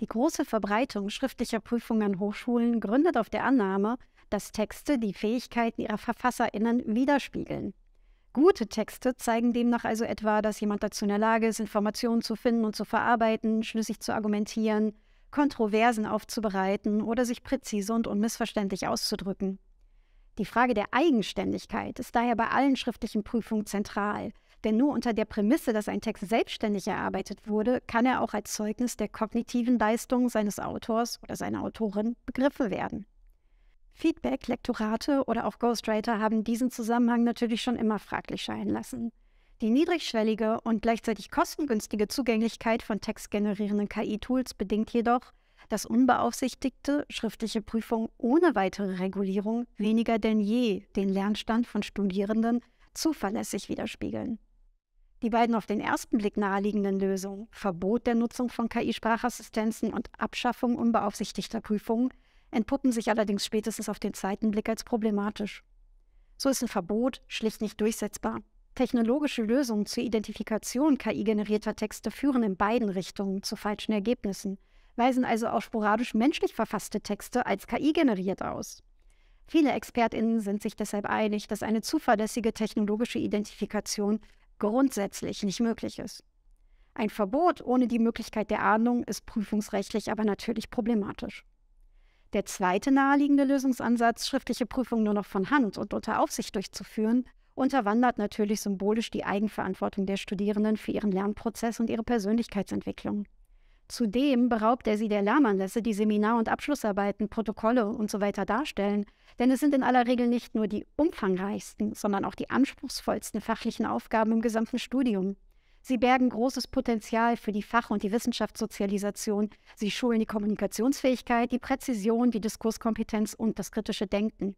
Die große Verbreitung schriftlicher Prüfungen an Hochschulen gründet auf der Annahme, dass Texte die Fähigkeiten ihrer Verfasserinnen widerspiegeln. Gute Texte zeigen demnach also etwa, dass jemand dazu in der Lage ist, Informationen zu finden und zu verarbeiten, schlüssig zu argumentieren, Kontroversen aufzubereiten oder sich präzise und unmissverständlich auszudrücken. Die Frage der Eigenständigkeit ist daher bei allen schriftlichen Prüfungen zentral. Denn nur unter der Prämisse, dass ein Text selbstständig erarbeitet wurde, kann er auch als Zeugnis der kognitiven Leistung seines Autors oder seiner Autorin begriffen werden. Feedback, Lektorate oder auch Ghostwriter haben diesen Zusammenhang natürlich schon immer fraglich scheinen lassen. Die niedrigschwellige und gleichzeitig kostengünstige Zugänglichkeit von textgenerierenden KI-Tools bedingt jedoch, dass unbeaufsichtigte schriftliche Prüfungen ohne weitere Regulierung weniger denn je den Lernstand von Studierenden zuverlässig widerspiegeln. Die beiden auf den ersten Blick naheliegenden Lösungen, Verbot der Nutzung von KI-Sprachassistenzen und Abschaffung unbeaufsichtigter Prüfungen, entpuppen sich allerdings spätestens auf den zweiten Blick als problematisch. So ist ein Verbot schlicht nicht durchsetzbar. Technologische Lösungen zur Identifikation KI-generierter Texte führen in beiden Richtungen zu falschen Ergebnissen, weisen also auch sporadisch menschlich verfasste Texte als KI generiert aus. Viele Expertinnen sind sich deshalb einig, dass eine zuverlässige technologische Identifikation grundsätzlich nicht möglich ist. Ein Verbot ohne die Möglichkeit der Ahndung ist prüfungsrechtlich aber natürlich problematisch. Der zweite naheliegende Lösungsansatz, schriftliche Prüfungen nur noch von Hand und unter Aufsicht durchzuführen, unterwandert natürlich symbolisch die Eigenverantwortung der Studierenden für ihren Lernprozess und ihre Persönlichkeitsentwicklung. Zudem beraubt er sie der Lernanlässe, die Seminar- und Abschlussarbeiten, Protokolle und so weiter darstellen, denn es sind in aller Regel nicht nur die umfangreichsten, sondern auch die anspruchsvollsten fachlichen Aufgaben im gesamten Studium. Sie bergen großes Potenzial für die Fach- und die Wissenschaftssozialisation. Sie schulen die Kommunikationsfähigkeit, die Präzision, die Diskurskompetenz und das kritische Denken.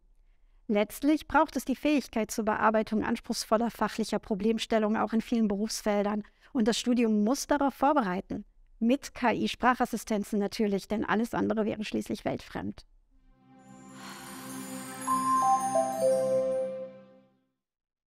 Letztlich braucht es die Fähigkeit zur Bearbeitung anspruchsvoller fachlicher Problemstellungen auch in vielen Berufsfeldern und das Studium muss darauf vorbereiten mit KI-Sprachassistenzen natürlich, denn alles andere wäre schließlich weltfremd.